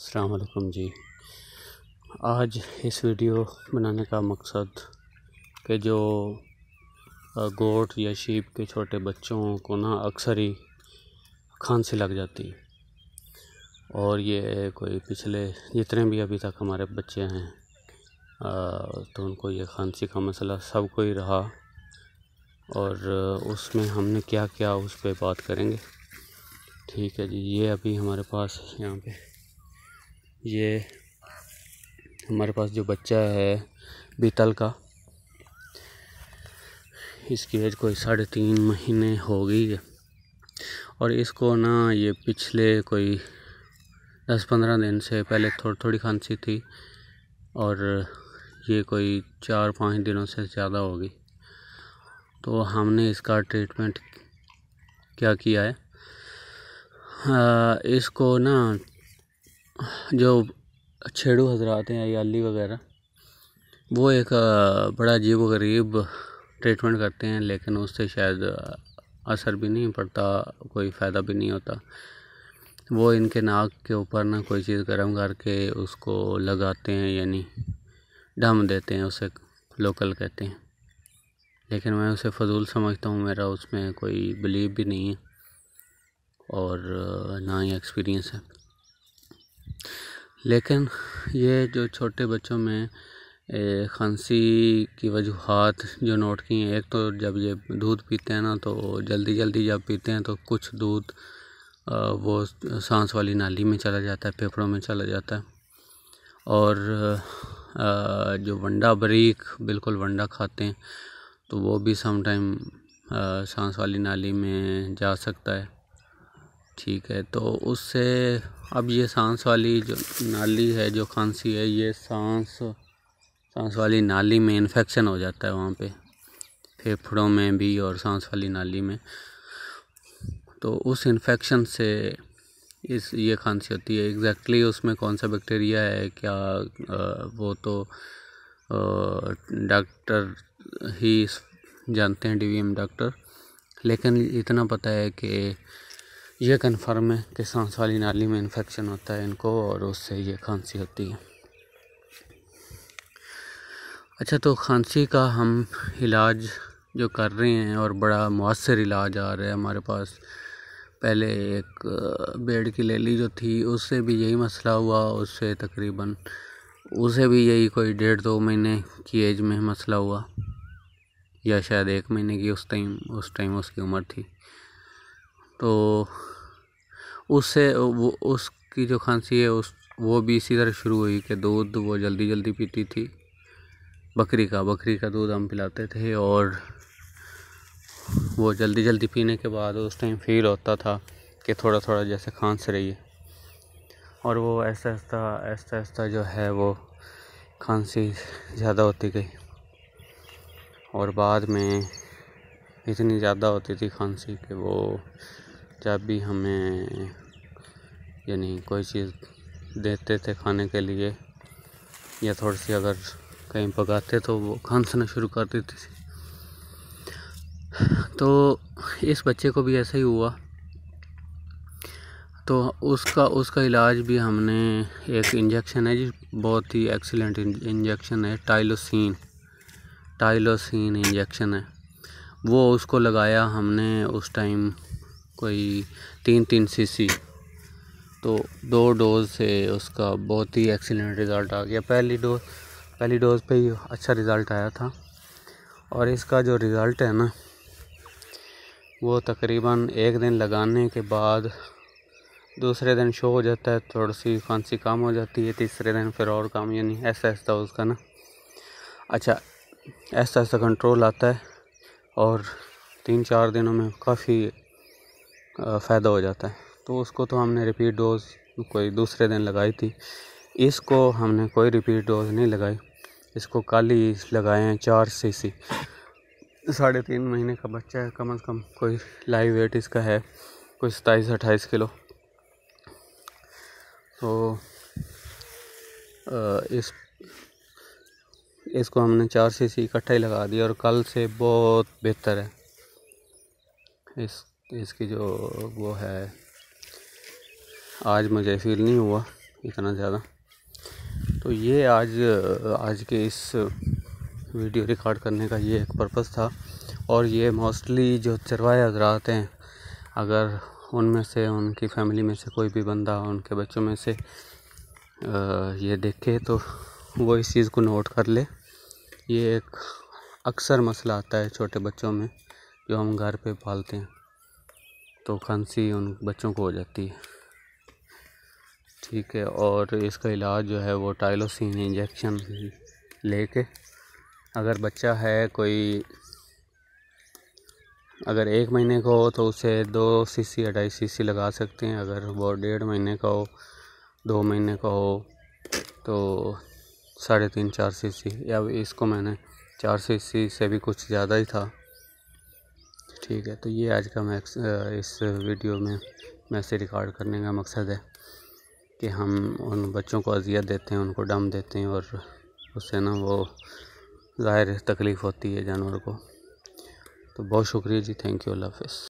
अलकुम जी आज इस वीडियो बनाने का मकसद कि जो गोट या शीप के छोटे बच्चों को ना अक्सर ही खांसी लग जाती है और ये कोई पिछले जितने भी अभी तक हमारे बच्चे हैं तो उनको ये खांसी का मसला को ही रहा और उसमें हमने क्या क्या उस पर बात करेंगे ठीक है जी ये अभी हमारे पास यहाँ पे ये हमारे पास जो बच्चा है बीतल का इसकी एज कोई साढ़े तीन महीने हो गई है और इसको ना ये पिछले कोई दस पंद्रह दिन से पहले थोड़ी थोड़ी खांसी थी और ये कोई चार पाँच दिनों से ज़्यादा होगी तो हमने इसका ट्रीटमेंट क्या किया है आ, इसको ना जो छेड़ू हजरात हैं या अली वगैरह वो एक बड़ा अजीब व गरीब ट्रीटमेंट करते हैं लेकिन उससे शायद असर भी नहीं पड़ता कोई फ़ायदा भी नहीं होता वो इनके नाक के ऊपर ना कोई चीज़ गर्म करके उसको लगाते हैं यानी डम देते हैं उसे लोकल कहते हैं लेकिन मैं उसे फजूल समझता हूँ मेरा उसमें कोई बिलीव भी नहीं है और ना ही एक्सपीरियंस है लेकिन ये जो छोटे बच्चों में खांसी की वजूहत जो नोट की हैं एक तो जब ये दूध पीते हैं ना तो जल्दी जल्दी जब पीते हैं तो कुछ दूध वो सांस वाली नाली में चला जाता है फेफड़ों में चला जाता है और जो वंडा बरीक बिल्कुल वंडा खाते हैं तो वो भी समटाइम सांस वाली नाली में जा सकता है ठीक है तो उससे अब ये सांस वाली जो नाली है जो खांसी है ये सांस सांस वाली नाली में इन्फेक्शन हो जाता है वहाँ पे फेफड़ों में भी और सांस वाली नाली में तो उस इन्फेक्शन से इस ये खांसी होती है एग्जैक्टली exactly उसमें कौन सा बैक्टीरिया है क्या आ, वो तो डॉक्टर ही जानते हैं डीवीएम डॉक्टर लेकिन इतना पता है कि ये कन्फर्म है कि सांस वाली नाली में इन्फेक्शन होता है इनको और उससे ये खांसी होती है अच्छा तो खांसी का हम इलाज जो कर रहे हैं और बड़ा मौसर इलाज आ रहा है हमारे पास पहले एक बेड की लेली जो थी उससे भी यही मसला हुआ उससे तकरीबन उसे भी यही कोई डेढ़ दो महीने की एज में मसला हुआ या शायद एक महीने की उस टाइम उस टाइम उसकी उम्र थी तो उससे वो उसकी जो खांसी है उस वो भी इसी तरह शुरू हुई कि दूध वो जल्दी जल्दी पीती थी बकरी का बकरी का दूध हम पिलाते थे और वो जल्दी जल्दी पीने के बाद उस टाइम फील होता था कि थोड़ा थोड़ा जैसे खांस रही है और वो ऐसा ऐसा ऐसा ऐसा जो है वो खांसी ज़्यादा होती गई और बाद में इतनी ज़्यादा होती थी खांसी कि वो जब भी हमें यानी कोई चीज़ देते थे खाने के लिए या थोड़ी सी अगर कहीं पकाते तो वो खांसना शुरू कर देती थी तो इस बच्चे को भी ऐसा ही हुआ तो उसका उसका इलाज भी हमने एक इंजेक्शन है जी बहुत ही एक्सीलेंट इंजेक्शन है टाइलोसिन टाइलोसिन इंजेक्शन है वो उसको लगाया हमने उस टाइम कोई तीन तीन सीसी तो दो डोज से उसका बहुत ही एक्सीलेंट रिज़ल्ट आ गया पहली डोज पहली डोज पे ही अच्छा रिज़ल्ट आया था और इसका जो रिज़ल्ट है ना वो तकरीबन एक दिन लगाने के बाद दूसरे दिन शो हो जाता है थोड़ी सी खांसी कम हो जाती है तीसरे दिन फिर और काम यानी ऐसा ऐसा उसका ना अच्छा ऐसा ऐसा कंट्रोल आता है और तीन चार दिनों में काफ़ी फ़ायदा हो जाता है तो उसको तो हमने रिपीट डोज़ कोई दूसरे दिन लगाई थी इसको हमने कोई रिपीट डोज़ नहीं लगाई इसको कल ही लगाए हैं चार सी सी साढ़े तीन महीने का बच्चा है कम से कम कोई लाइव वेट इसका है कोई सताईस अट्ठाईस किलो तो इस इसको हमने चार सी सी इकट्ठा ही लगा दिया और कल से बहुत बेहतर है इस तो इसकी जो वो है आज मुझे फील नहीं हुआ इतना ज़्यादा तो ये आज आज के इस वीडियो रिकॉर्ड करने का ये एक पर्पस था और ये मोस्टली जो चरवाए हजरात हैं अगर उनमें से उनकी फैमिली में से कोई भी बंदा उनके बच्चों में से ये देखे तो वो इस चीज़ को नोट कर ले ये एक अक्सर मसला आता है छोटे बच्चों में जो हम घर पे पालते हैं तो खांसी उन बच्चों को हो जाती है ठीक है और इसका इलाज जो है वो टाइलोसिन इंजेक्शन लेके अगर बच्चा है कोई अगर एक महीने का हो तो उसे दो सीसी अढ़ाई सीसी लगा सकते हैं अगर वो डेढ़ महीने का हो दो महीने का हो तो साढ़े तीन चार सीसी या इसको मैंने चार सीसी से भी कुछ ज़्यादा ही था ठीक है तो ये आज का मैक्स इस वीडियो में मैसेज रिकॉर्ड करने का मकसद है कि हम उन बच्चों को अजियत देते हैं उनको डम देते हैं और उससे ना वो ज़ाहिर तकलीफ़ होती है जानवर को तो बहुत शुक्रिया जी थैंक यू अल्लाह हाफ